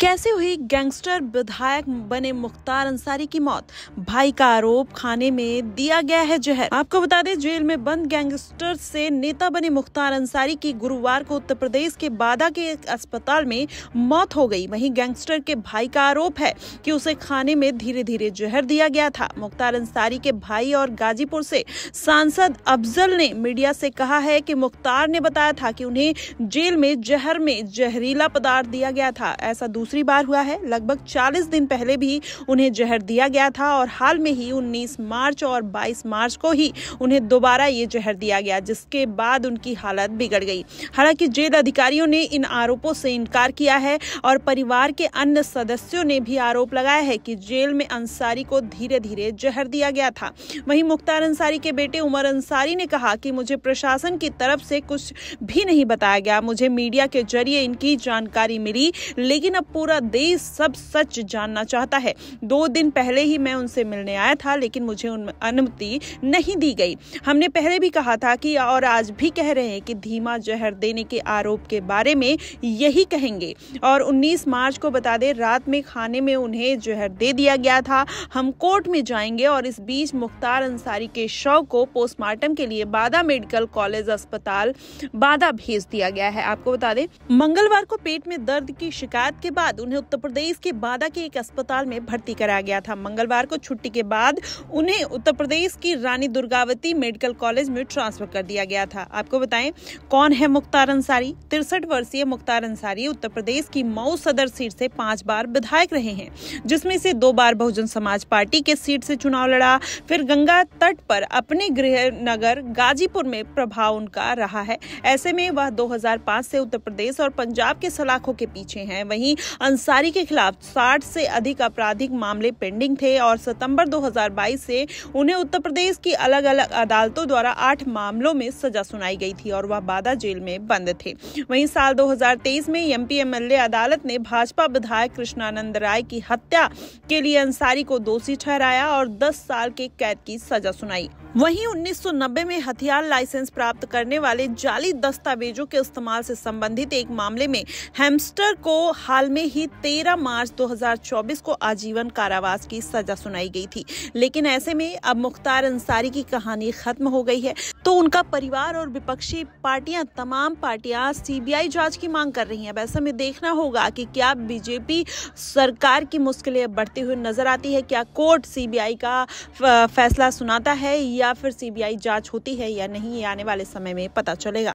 कैसे हुई गैंगस्टर विधायक बने मुख्तार अंसारी की मौत भाई का आरोप खाने में दिया गया है जहर आपको बता दें जेल में बंद गैंगस्टर से नेता बने मुख्तार अंसारी की गुरुवार को उत्तर प्रदेश के बादा के एक अस्पताल में मौत हो गई वहीं गैंगस्टर के भाई का आरोप है कि उसे खाने में धीरे धीरे जहर दिया गया था मुख्तार अंसारी के भाई और गाजीपुर से सांसद अफजल ने मीडिया से कहा है की मुख्तार ने बताया था की उन्हें जेल में जहर में जहरीला पदार्थ दिया गया था ऐसा दूसरी बार हुआ है लगभग 40 दिन पहले भी उन्हें जहर दिया गया था और हाल में ही 19 मार्च और 22 मार्च को ही उन्हें दोबारा ये जहर दिया गया जिसके बाद उनकी हालत बिगड़ गई हालांकि जेल अधिकारियों ने इन आरोपों से इनकार किया है और परिवार के अन्य सदस्यों ने भी आरोप लगाया है कि जेल में अंसारी को धीरे धीरे जहर दिया गया था वहीं मुख्तार अंसारी के बेटे उमर अंसारी ने कहा कि मुझे प्रशासन की तरफ से कुछ भी नहीं बताया गया मुझे मीडिया के जरिए इनकी जानकारी मिली लेकिन अब पूरा देश सब सच जानना चाहता है दो दिन पहले ही मैं उनसे मिलने आया था लेकिन मुझे उन अनुमति नहीं दी गई हमने पहले भी कहा था कि और आज भी कह रहे हैं कि धीमा जहर देने के आरोप के बारे में यही कहेंगे और 19 मार्च को बता दें रात में खाने में उन्हें जहर दे दिया गया था हम कोर्ट में जाएंगे और इस बीच मुख्तार अंसारी के शव को पोस्टमार्टम के लिए बादा मेडिकल कॉलेज अस्पताल बादा भेज दिया गया है आपको बता दें मंगलवार को पेट में दर्द की शिकायत के बाद बाद उन्हें उत्तर प्रदेश के बादा के एक अस्पताल में भर्ती कराया गया था मंगलवार को छुट्टी के बाद उन्हें उत्तर प्रदेश की रानी दुर्गावती मेडिकल कॉलेज में ट्रांसफर कर दिया गया था आपको बताएं कौन है मुख्तार अंसारी तिरसठ वर्षीय मुख्तार अंसारी उत्तर प्रदेश की मऊ सदर सीट से पांच बार विधायक रहे हैं जिसमें से दो बार बहुजन समाज पार्टी के सीट से चुनाव लड़ा फिर गंगा तट पर अपने गृह नगर गाजीपुर में प्रभाव उनका रहा है ऐसे में वह 2005 से उत्तर प्रदेश और पंजाब के सलाखों के पीछे हैं वहीं अंसारी के खिलाफ साठ से अधिक आपराधिक मामले पेंडिंग थे और सितंबर 2022 से उन्हें उत्तर प्रदेश की अलग अलग अदालतों द्वारा आठ मामलों में सजा सुनाई गई थी और वह बादा जेल में बंद थे वहीं साल 2023 में एमपी एमएलए अदालत ने भाजपा विधायक कृष्णानंद राय की हत्या के लिए अंसारी को दोषी ठहराया और दस साल के कैद की सजा सुनाई वहीं 1990 में हथियार लाइसेंस प्राप्त करने वाले जाली दस्तावेजों के इस्तेमाल से संबंधित एक मामले में हेमस्टर को हाल में ही 13 मार्च 2024 को आजीवन कारावास की सजा सुनाई गई थी लेकिन ऐसे में अब मुख्तार अंसारी की कहानी खत्म हो गई है तो उनका परिवार और विपक्षी पार्टियां तमाम पार्टियां सीबीआई जांच की मांग कर रही हैं वैसे में देखना होगा कि क्या बीजेपी सरकार की मुश्किलें बढ़ती हुई नजर आती है क्या कोर्ट सीबीआई का फैसला सुनाता है या फिर सीबीआई जांच होती है या नहीं ये आने वाले समय में पता चलेगा